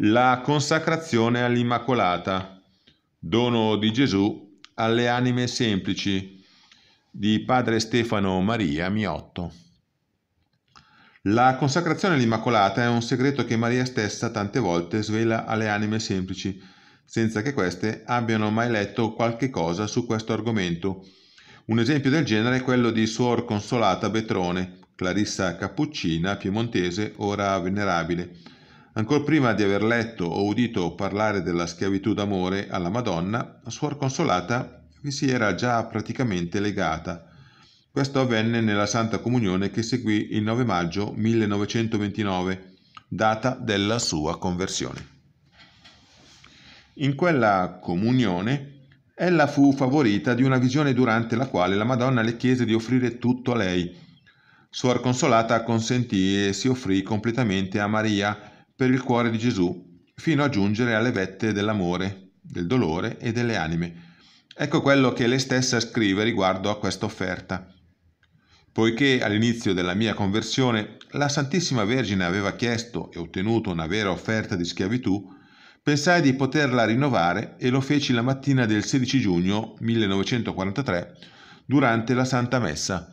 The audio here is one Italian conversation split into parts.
la consacrazione all'Immacolata, dono di Gesù alle anime semplici di padre Stefano Maria Miotto. La consacrazione all'Immacolata è un segreto che Maria stessa tante volte svela alle anime semplici, senza che queste abbiano mai letto qualche cosa su questo argomento. Un esempio del genere è quello di Suor Consolata Betrone, Clarissa Cappuccina, piemontese, ora venerabile, Ancor prima di aver letto o udito parlare della schiavitù d'amore alla Madonna, Suor Consolata vi si era già praticamente legata. Questo avvenne nella Santa Comunione che seguì il 9 maggio 1929, data della sua conversione. In quella comunione ella fu favorita di una visione durante la quale la Madonna le chiese di offrire tutto a lei. Suor Consolata consentì e si offrì completamente a Maria, per il cuore di Gesù, fino a giungere alle vette dell'amore, del dolore e delle anime. Ecco quello che lei stessa scrive riguardo a questa offerta. Poiché all'inizio della mia conversione la Santissima Vergine aveva chiesto e ottenuto una vera offerta di schiavitù, pensai di poterla rinnovare e lo feci la mattina del 16 giugno 1943 durante la Santa Messa,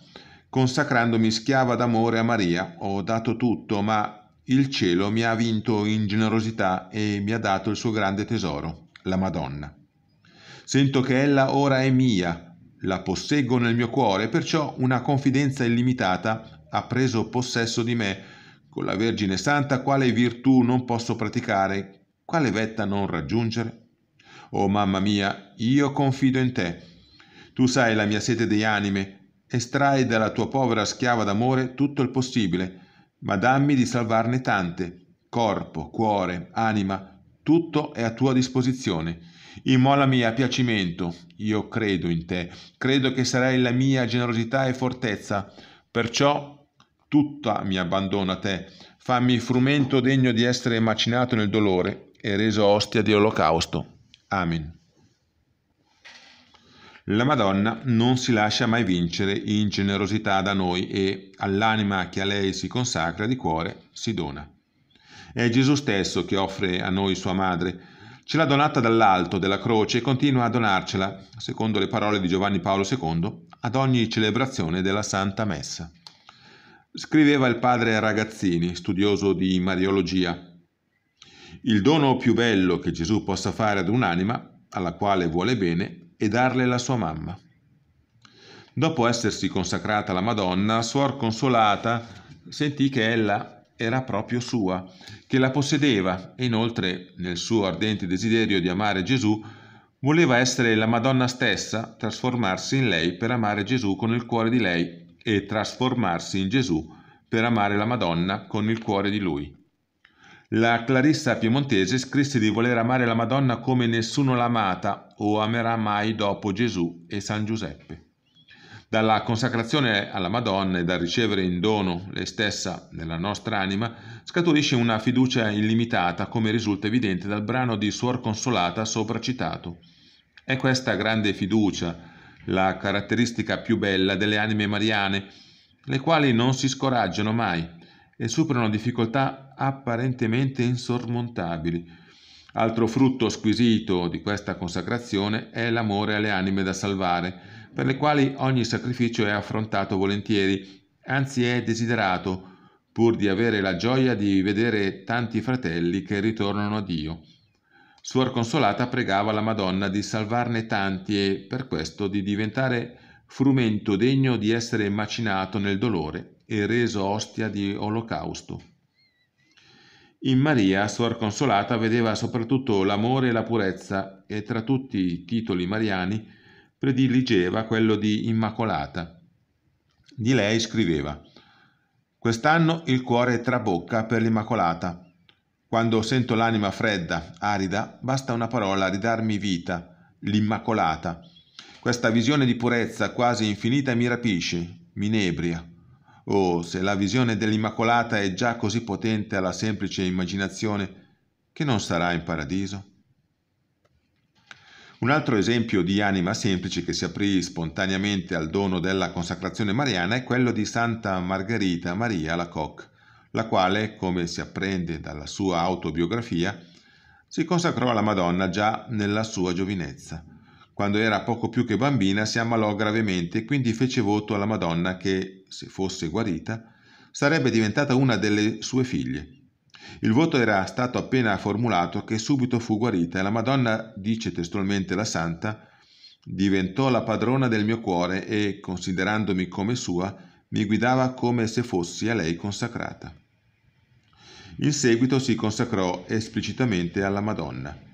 consacrandomi schiava d'amore a Maria. Ho dato tutto, ma il cielo mi ha vinto in generosità e mi ha dato il suo grande tesoro, la Madonna. Sento che ella ora è mia, la posseggo nel mio cuore, perciò una confidenza illimitata ha preso possesso di me. Con la Vergine Santa quale virtù non posso praticare, quale vetta non raggiungere? Oh mamma mia, io confido in te. Tu sai la mia sete di anime, estrai dalla tua povera schiava d'amore tutto il possibile, ma dammi di salvarne tante, corpo, cuore, anima, tutto è a tua disposizione. Immolami a piacimento, io credo in te, credo che sarai la mia generosità e fortezza, perciò tutta mi abbandona a te, fammi frumento degno di essere macinato nel dolore e reso ostia di olocausto. Amen. La Madonna non si lascia mai vincere in generosità da noi e all'anima che a lei si consacra di cuore si dona. È Gesù stesso che offre a noi sua madre, ce l'ha donata dall'alto della croce e continua a donarcela, secondo le parole di Giovanni Paolo II, ad ogni celebrazione della Santa Messa. Scriveva il padre Ragazzini, studioso di Mariologia. Il dono più bello che Gesù possa fare ad un'anima, alla quale vuole bene, e darle la sua mamma. Dopo essersi consacrata alla Madonna, Suor Consolata sentì che ella era proprio sua, che la possedeva e inoltre, nel suo ardente desiderio di amare Gesù, voleva essere la Madonna stessa, trasformarsi in lei per amare Gesù con il cuore di lei e trasformarsi in Gesù per amare la Madonna con il cuore di lui. La Clarissa piemontese scrisse di voler amare la Madonna come nessuno l'ha amata o amerà mai dopo Gesù e San Giuseppe. Dalla consacrazione alla Madonna e dal ricevere in dono lei stessa nella nostra anima scaturisce una fiducia illimitata, come risulta evidente dal brano di Suor Consolata sopra citato. È questa grande fiducia la caratteristica più bella delle anime mariane, le quali non si scoraggiano mai, e superano difficoltà apparentemente insormontabili. Altro frutto squisito di questa consacrazione è l'amore alle anime da salvare, per le quali ogni sacrificio è affrontato volentieri, anzi è desiderato, pur di avere la gioia di vedere tanti fratelli che ritornano a Dio. Suor Consolata pregava la Madonna di salvarne tanti e per questo di diventare frumento degno di essere macinato nel dolore e reso ostia di olocausto. In Maria, Suor Consolata vedeva soprattutto l'amore e la purezza e tra tutti i titoli mariani prediligeva quello di Immacolata. Di lei scriveva Quest'anno il cuore trabocca per l'Immacolata. Quando sento l'anima fredda, arida, basta una parola a ridarmi vita, l'Immacolata questa visione di purezza quasi infinita mi rapisce, mi inebria. Oh, se la visione dell'Immacolata è già così potente alla semplice immaginazione, che non sarà in paradiso? Un altro esempio di anima semplice che si aprì spontaneamente al dono della consacrazione mariana è quello di Santa Margherita Maria Lacoque, la quale, come si apprende dalla sua autobiografia, si consacrò alla Madonna già nella sua giovinezza. Quando era poco più che bambina si ammalò gravemente e quindi fece voto alla Madonna che, se fosse guarita, sarebbe diventata una delle sue figlie. Il voto era stato appena formulato che subito fu guarita e la Madonna, dice testualmente la Santa, diventò la padrona del mio cuore e, considerandomi come sua, mi guidava come se fossi a lei consacrata. In seguito si consacrò esplicitamente alla Madonna.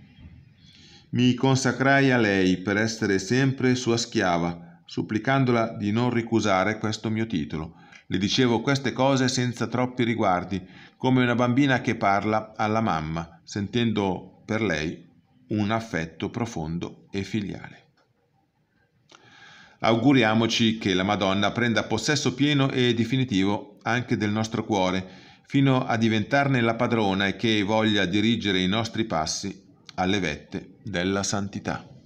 Mi consacrai a lei per essere sempre sua schiava, supplicandola di non ricusare questo mio titolo. Le dicevo queste cose senza troppi riguardi, come una bambina che parla alla mamma, sentendo per lei un affetto profondo e filiale. Auguriamoci che la Madonna prenda possesso pieno e definitivo anche del nostro cuore, fino a diventarne la padrona e che voglia dirigere i nostri passi alle vette della santità.